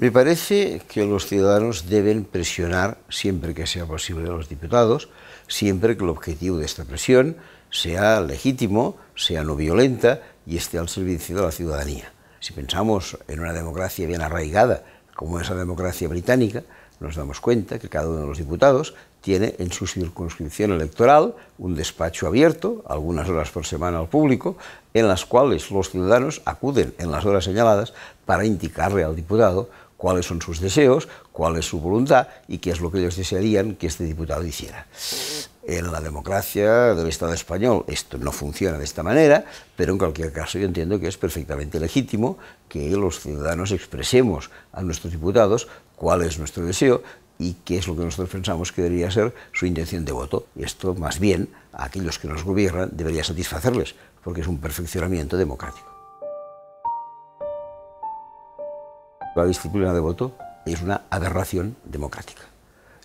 Me parece que los ciudadanos deben presionar siempre que sea posible a los diputados, siempre que el objetivo de esta presión sea legítimo, sea no violenta y esté al servicio de la ciudadanía. Si pensamos en una democracia bien arraigada, como es la democracia británica, nos damos cuenta que cada uno de los diputados tiene en su circunscripción electoral un despacho abierto, algunas horas por semana al público, en las cuales los ciudadanos acuden en las horas señaladas para indicarle al diputado cuáles son sus deseos, cuál es su voluntad y qué es lo que ellos desearían que este diputado hiciera. En la democracia del Estado español esto no funciona de esta manera, pero en cualquier caso yo entiendo que es perfectamente legítimo que los ciudadanos expresemos a nuestros diputados cuál es nuestro deseo y qué es lo que nosotros pensamos que debería ser su intención de voto. Y esto, más bien, a aquellos que nos gobiernan debería satisfacerles, porque es un perfeccionamiento democrático. la disciplina de voto es una aberración democrática.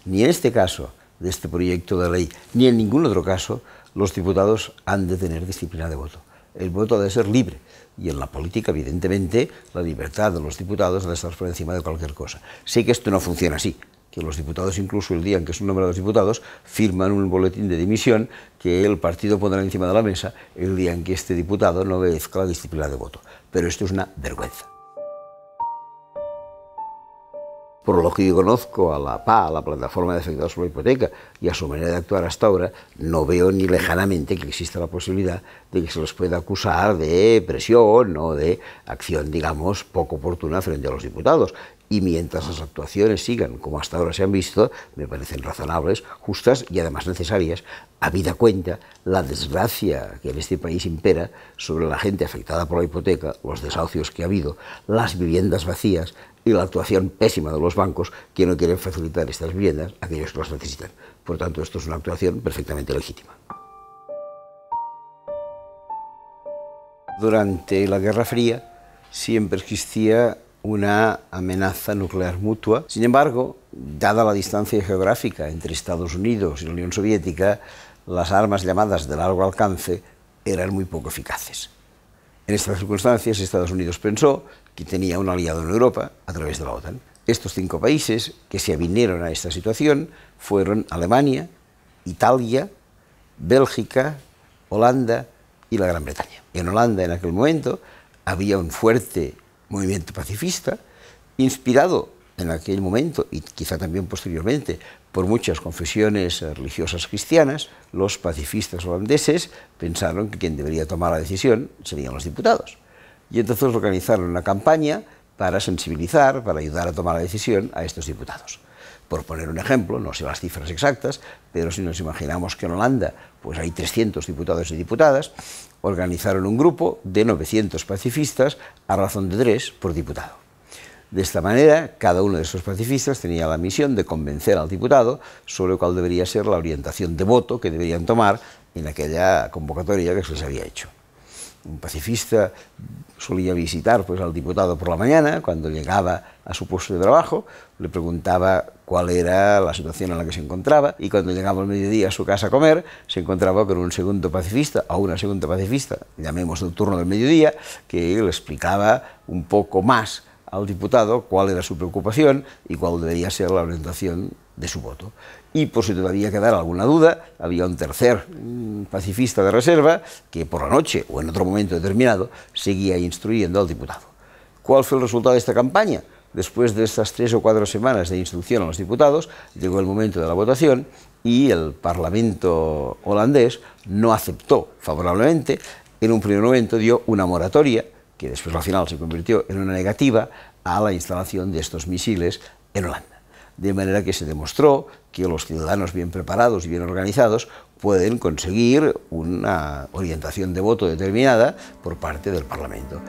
Ni en este caso de este proyecto de ley, ni en ningún otro caso, los diputados han de tener disciplina de voto. El voto ha de ser libre y en la política, evidentemente, la libertad de los diputados ha de estar por encima de cualquier cosa. Sé que esto no funciona así, que los diputados, incluso el día en que son nombrados diputados, firman un boletín de dimisión que el partido pondrá encima de la mesa el día en que este diputado no obedezca la disciplina de voto. Pero esto es una vergüenza. por lo que yo conozco a la PA, a la plataforma de afectados por la hipoteca, y a su manera de actuar hasta ahora, no veo ni lejanamente que exista la posibilidad de que se los pueda acusar de presión o de acción, digamos, poco oportuna frente a los diputados y mientras las actuaciones sigan como hasta ahora se han visto, me parecen razonables, justas y además necesarias, habida cuenta la desgracia que en este país impera sobre la gente afectada por la hipoteca, los desahucios que ha habido, las viviendas vacías y la actuación pésima de los bancos que no quieren facilitar estas viviendas a aquellos que las necesitan. Por tanto, esto es una actuación perfectamente legítima. Durante la Guerra Fría siempre existía una amenaza nuclear mutua. Sin embargo, dada la distancia geográfica entre Estados Unidos y la Unión Soviética, las armas llamadas de largo alcance eran muy poco eficaces. En estas circunstancias, Estados Unidos pensó que tenía un aliado en Europa a través de la OTAN. Estos cinco países que se avinieron a esta situación fueron Alemania, Italia, Bélgica, Holanda y la Gran Bretaña. En Holanda, en aquel momento, había un fuerte movimiento pacifista, inspirado en aquel momento y quizá también posteriormente por muchas confesiones religiosas cristianas, los pacifistas holandeses pensaron que quien debería tomar la decisión serían los diputados. Y entonces organizaron una campaña para sensibilizar, para ayudar a tomar la decisión a estos diputados. Por poner un ejemplo, no sé las cifras exactas, pero si nos imaginamos que en Holanda pues hay 300 diputados y diputadas, organizaron un grupo de 900 pacifistas a razón de tres por diputado. De esta manera, cada uno de esos pacifistas tenía la misión de convencer al diputado sobre cuál debería ser la orientación de voto que deberían tomar en aquella convocatoria que se les había hecho un pacifista solía visitar pues, al diputado por la mañana, cuando llegaba a su puesto de trabajo, le preguntaba cuál era la situación en la que se encontraba y cuando llegaba al mediodía a su casa a comer, se encontraba con un segundo pacifista o una segunda pacifista, llamémoslo turno del mediodía, que le explicaba un poco más al diputado cuál era su preocupación y cuál debería ser la orientación de su voto. Y por si todavía quedara alguna duda, había un tercer mm, pacifista de reserva que por la noche o en otro momento determinado seguía instruyendo al diputado. ¿Cuál fue el resultado de esta campaña? Después de estas tres o cuatro semanas de instrucción a los diputados, llegó el momento de la votación y el Parlamento holandés no aceptó favorablemente. En un primer momento dio una moratoria que después al final se convirtió en una negativa a la instalación de estos misiles en Holanda. De manera que se demostró que los ciudadanos bien preparados y bien organizados pueden conseguir una orientación de voto determinada por parte del Parlamento.